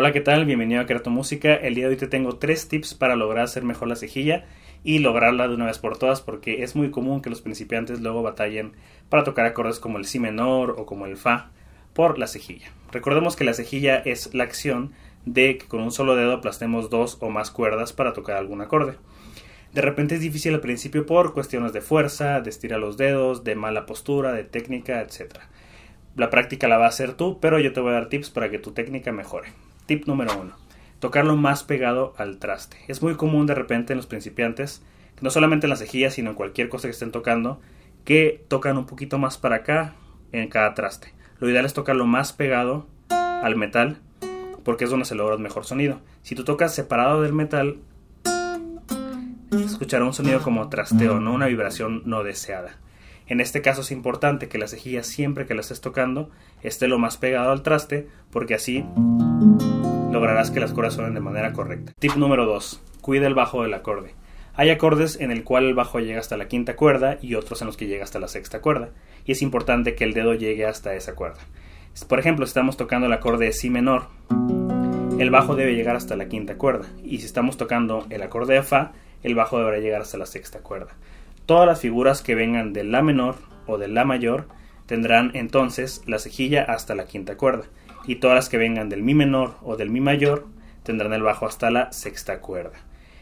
Hola, ¿qué tal? Bienvenido a Tu Música. El día de hoy te tengo tres tips para lograr hacer mejor la cejilla y lograrla de una vez por todas porque es muy común que los principiantes luego batallen para tocar acordes como el si menor o como el fa por la cejilla. Recordemos que la cejilla es la acción de que con un solo dedo aplastemos dos o más cuerdas para tocar algún acorde. De repente es difícil al principio por cuestiones de fuerza, de estirar los dedos, de mala postura, de técnica, etc. La práctica la va a hacer tú, pero yo te voy a dar tips para que tu técnica mejore. Tip número 1. Tocarlo más pegado al traste. Es muy común de repente en los principiantes, no solamente en cejillas, sino en cualquier cosa que estén tocando, que tocan un poquito más para acá en cada traste. Lo ideal es tocarlo más pegado al metal porque es donde se logra el mejor sonido. Si tú tocas separado del metal, escucharás un sonido como trasteo, no una vibración no deseada. En este caso es importante que la cejilla siempre que las estés tocando esté lo más pegado al traste porque así lograrás que las cuerdas suenen de manera correcta. Tip número 2. Cuida el bajo del acorde. Hay acordes en el cual el bajo llega hasta la quinta cuerda y otros en los que llega hasta la sexta cuerda, y es importante que el dedo llegue hasta esa cuerda. Por ejemplo, si estamos tocando el acorde de si menor, el bajo debe llegar hasta la quinta cuerda, y si estamos tocando el acorde de fa, el bajo deberá llegar hasta la sexta cuerda. Todas las figuras que vengan de la menor o de la mayor tendrán entonces la cejilla hasta la quinta cuerda y todas las que vengan del mi menor o del mi mayor tendrán el bajo hasta la sexta cuerda.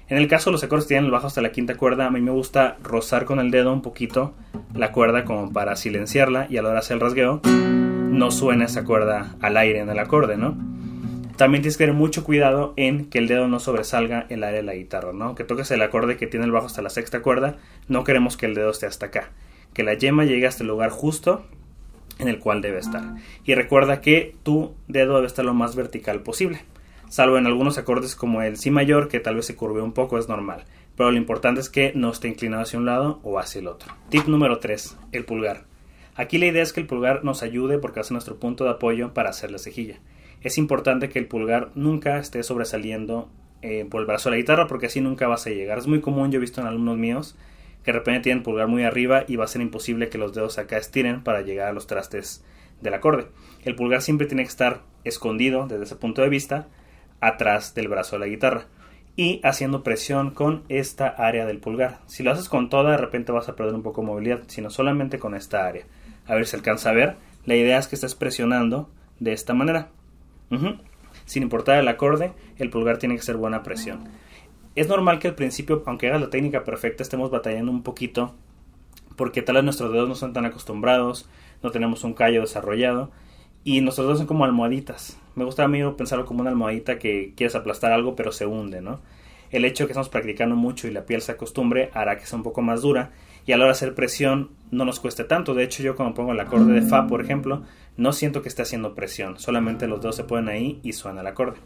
En el caso de los acordes que tienen el bajo hasta la quinta cuerda, a mí me gusta rozar con el dedo un poquito la cuerda como para silenciarla y a la hora de hacer el rasgueo no suena esa cuerda al aire en el acorde, ¿no? También tienes que tener mucho cuidado en que el dedo no sobresalga el aire de la guitarra, ¿no? Que toques el acorde que tiene el bajo hasta la sexta cuerda, no queremos que el dedo esté hasta acá. Que la yema llegue hasta el lugar justo en el cual debe estar. Y recuerda que tu dedo debe estar lo más vertical posible, salvo en algunos acordes como el Si mayor que tal vez se curve un poco, es normal, pero lo importante es que no esté inclinado hacia un lado o hacia el otro. Tip número 3, el pulgar. Aquí la idea es que el pulgar nos ayude porque hace nuestro punto de apoyo para hacer la cejilla. Es importante que el pulgar nunca esté sobresaliendo eh, por el brazo de la guitarra porque así nunca vas a llegar. Es muy común, yo he visto en alumnos míos que de repente tienen pulgar muy arriba y va a ser imposible que los dedos acá estiren para llegar a los trastes del acorde. El pulgar siempre tiene que estar escondido desde ese punto de vista atrás del brazo de la guitarra y haciendo presión con esta área del pulgar. Si lo haces con toda, de repente vas a perder un poco de movilidad, sino solamente con esta área. A ver si alcanza a ver. La idea es que estás presionando de esta manera. Sin importar el acorde, el pulgar tiene que ser buena presión es normal que al principio, aunque hagas la técnica perfecta, estemos batallando un poquito porque tal vez nuestros dedos no son tan acostumbrados, no tenemos un callo desarrollado y nuestros dedos son como almohaditas. Me gusta a mí pensarlo como una almohadita que quieres aplastar algo pero se hunde, ¿no? El hecho de que estamos practicando mucho y la piel se acostumbre hará que sea un poco más dura y a la hora de hacer presión no nos cueste tanto. De hecho, yo cuando pongo el acorde de Fa, por ejemplo, no siento que esté haciendo presión, solamente los dedos se ponen ahí y suena el acorde.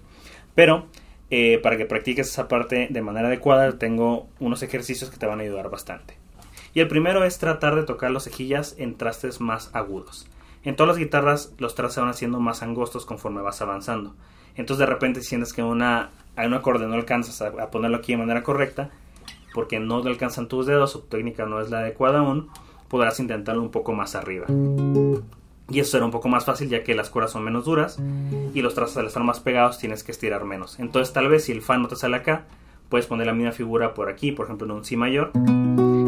Pero eh, para que practiques esa parte de manera adecuada, tengo unos ejercicios que te van a ayudar bastante. Y el primero es tratar de tocar las cejillas en trastes más agudos. En todas las guitarras los trastes van haciendo más angostos conforme vas avanzando. Entonces de repente sientes que una, un acorde no alcanzas a, ponerlo aquí de manera correcta porque no te alcanzan tus dedos, su técnica no es la adecuada aún, podrás intentarlo un poco más arriba. Y eso será un poco más fácil ya que las cuerdas son menos duras y los trazos al estar más pegados tienes que estirar menos. Entonces tal vez si el fan no te sale acá, puedes poner la misma figura por aquí, por ejemplo en un si mayor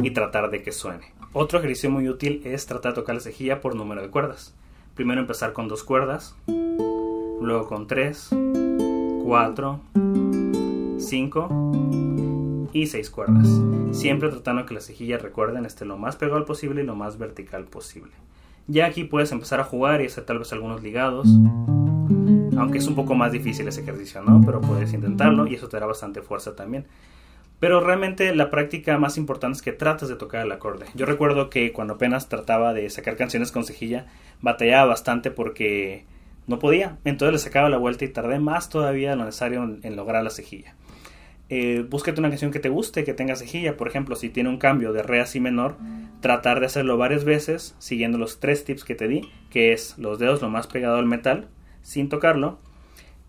y tratar de que suene. Otro ejercicio muy útil es tratar de tocar la cejilla por número de cuerdas. Primero empezar con dos cuerdas, luego con tres, cuatro, cinco y seis cuerdas. Siempre tratando que la cejilla recuerden esté lo más pegado posible y lo más vertical posible. Ya aquí puedes empezar a jugar y hacer tal vez algunos ligados. Aunque es un poco más difícil ese ejercicio, ¿no? Pero puedes intentarlo y eso te dará bastante fuerza también. Pero realmente la práctica más importante es que tratas de tocar el acorde. Yo recuerdo que cuando apenas trataba de sacar canciones con cejilla, batallaba bastante porque no podía. Entonces le sacaba la vuelta y tardé más todavía de lo necesario en, lograr la cejilla eh, búscate una canción que te guste, que tenga cejilla. Por ejemplo, si tiene un cambio de re a si menor, tratar de hacerlo varias veces siguiendo los tres tips que te di, que es los dedos lo más pegado al metal, sin tocarlo,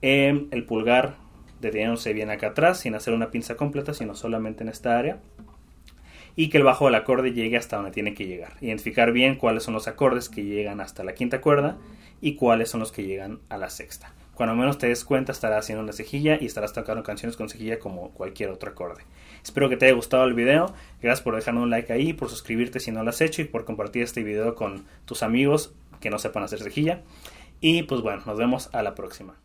em, el pulgar deteniéndose bien acá atrás, sin hacer una pinza completa, sino solamente en esta área, y que el bajo del acorde llegue hasta donde tiene que llegar. Identificar bien cuáles son los acordes que llegan hasta la quinta cuerda y cuáles son los que llegan a la sexta. Cuando menos te des cuenta estarás haciendo una cejilla y estarás tocando canciones con cejilla como cualquier otro acorde. Espero que te haya gustado el video, gracias por dejar un like ahí, por suscribirte si no lo has hecho y por compartir este video con tus amigos que no sepan hacer cejilla. Y pues bueno, nos vemos a la próxima.